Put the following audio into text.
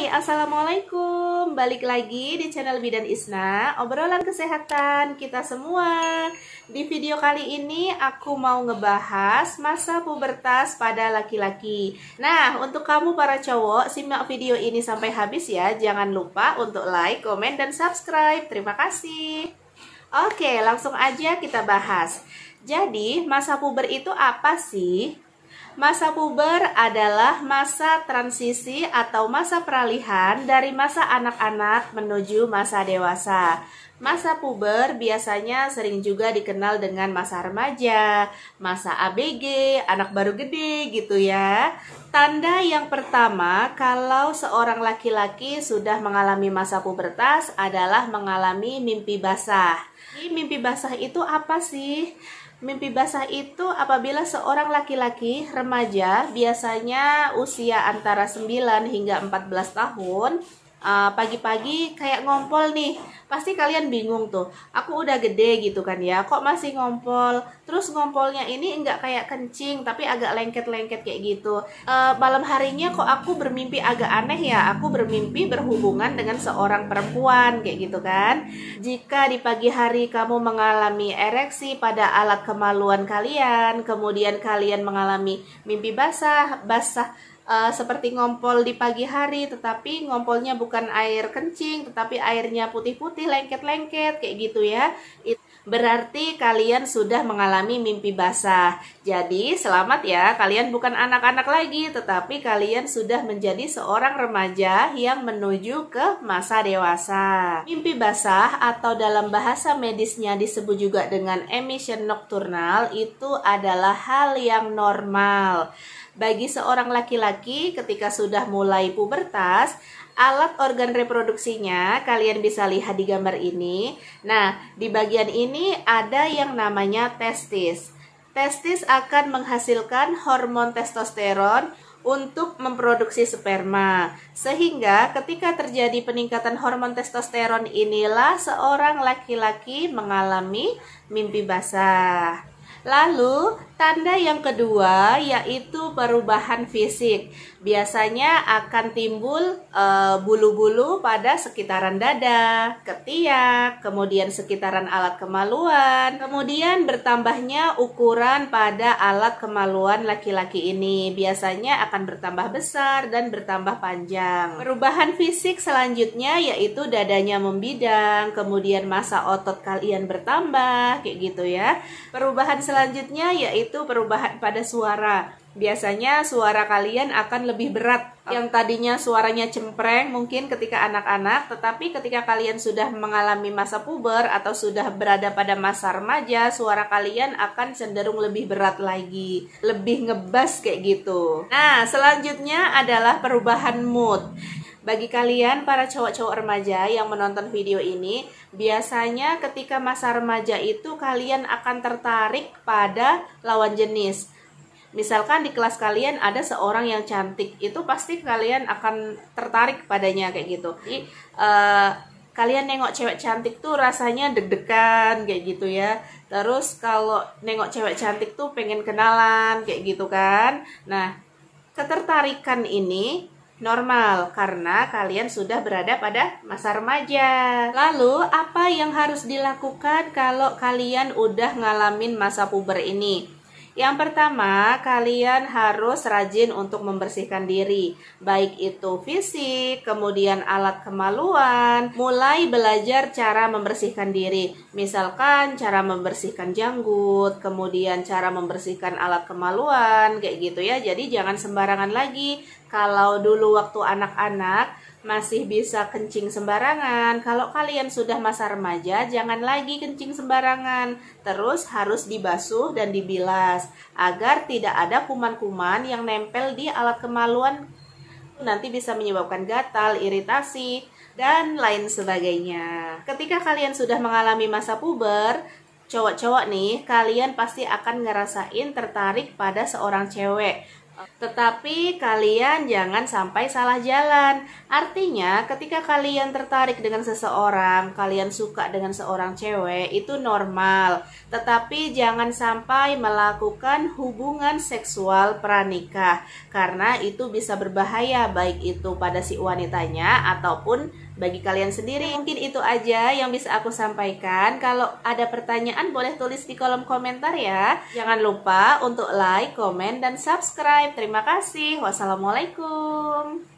Hai, Assalamualaikum Balik lagi di channel Bidan Isna Obrolan kesehatan kita semua Di video kali ini aku mau ngebahas Masa pubertas pada laki-laki Nah, untuk kamu para cowok Simak video ini sampai habis ya Jangan lupa untuk like, komen, dan subscribe Terima kasih Oke, langsung aja kita bahas Jadi, masa puber itu apa sih? Masa puber adalah masa transisi atau masa peralihan dari masa anak-anak menuju masa dewasa. Masa puber biasanya sering juga dikenal dengan masa remaja, masa ABG, anak baru gede gitu ya. Tanda yang pertama kalau seorang laki-laki sudah mengalami masa pubertas adalah mengalami mimpi basah. Mimpi basah itu apa sih? Mimpi basah itu apabila seorang laki-laki remaja biasanya usia antara 9 hingga 14 tahun pagi eh, pagi-pagi kayak ngompol nih pasti kalian bingung tuh aku udah gede gitu kan ya kok masih ngompol terus ngompolnya ini enggak kayak kencing tapi agak lengket-lengket kayak gitu uh, malam harinya kok aku bermimpi agak aneh ya aku bermimpi berhubungan dengan seorang perempuan kayak gitu kan jika di pagi hari kamu mengalami ereksi pada alat kemaluan kalian kemudian kalian mengalami mimpi basah basah uh, seperti ngompol di pagi hari tetapi ngompolnya bukan air kencing tetapi airnya putih-putih lengket-lengket kayak gitu ya It berarti kalian sudah mengalami mimpi basah. Jadi, selamat ya, kalian bukan anak-anak lagi, tetapi kalian sudah menjadi seorang remaja yang menuju ke masa dewasa. Mimpi basah atau dalam bahasa medisnya disebut juga dengan emission nocturnal itu adalah hal yang normal. Bagi seorang laki-laki ketika sudah mulai pubertas, alat organ reproduksinya kalian bisa lihat di gambar ini. Nah, di bagian ini ada yang namanya testis. Testis akan menghasilkan hormon testosteron untuk memproduksi sperma. Sehingga ketika terjadi peningkatan hormon testosteron inilah seorang laki-laki mengalami mimpi basah. Lalu, tanda yang kedua yaitu perubahan fisik. Biasanya akan timbul eh, bulu-bulu e, pada sekitaran dada, ketiak, kemudian sekitaran alat kemaluan, kemudian bertambahnya ukuran pada alat kemaluan laki-laki ini. Biasanya akan bertambah besar dan bertambah panjang. Perubahan fisik selanjutnya yaitu dadanya membidang, kemudian masa otot kalian bertambah, kayak gitu ya. Perubahan selanjutnya yaitu perubahan pada suara. Biasanya suara kalian akan lebih berat. Ah. Yang tadinya suaranya cempreng mungkin ketika anak-anak, tetapi ketika kalian sudah mengalami masa puber atau sudah berada pada masa remaja, suara kalian akan cenderung lebih berat lagi, lebih ngebas kayak gitu. Nah, selanjutnya adalah perubahan mood. Bagi kalian para cowok-cowok remaja yang menonton video ini, biasanya ketika masa remaja itu kalian akan tertarik pada lawan jenis. Misalkan di kelas kalian ada seorang yang cantik, itu pasti kalian akan tertarik padanya kayak gitu. Jadi uh, kalian nengok cewek cantik tuh rasanya deg-degan kayak gitu ya. Terus kalau nengok cewek cantik tuh pengen kenalan kayak gitu kan. Nah, ketertarikan ini normal karena kalian sudah berada pada masa remaja. Lalu, apa yang harus dilakukan kalau kalian udah ngalamin masa puber ini? Yang pertama, kalian harus rajin untuk membersihkan diri, baik itu fisik, kemudian alat kemaluan, mulai belajar cara membersihkan diri. Misalkan cara membersihkan janggut, kemudian cara membersihkan alat kemaluan, kayak gitu ya. Jadi jangan sembarangan lagi. Kalau dulu waktu anak-anak masih bisa kencing sembarangan. Kalau kalian sudah masa remaja, jangan lagi kencing sembarangan. Terus harus dibasuh dan dibilas agar tidak ada kuman-kuman yang nempel di alat kemaluan. Nanti bisa menyebabkan gatal, iritasi, dan lain sebagainya. Ketika kalian sudah mengalami masa puber, cowok-cowok nih, kalian pasti akan ngerasain tertarik pada seorang cewek tetapi kalian jangan sampai salah jalan. Artinya, ketika kalian tertarik dengan seseorang, kalian suka dengan seorang cewek, itu normal. Tetapi jangan sampai melakukan hubungan seksual pranikah, karena itu bisa berbahaya, baik itu pada si wanitanya ataupun bagi kalian sendiri. Ya. Mungkin itu aja yang bisa aku sampaikan. Kalau ada pertanyaan boleh tulis di kolom komentar ya. Jangan lupa untuk like, komen, dan subscribe. Terima kasih. Wassalamualaikum.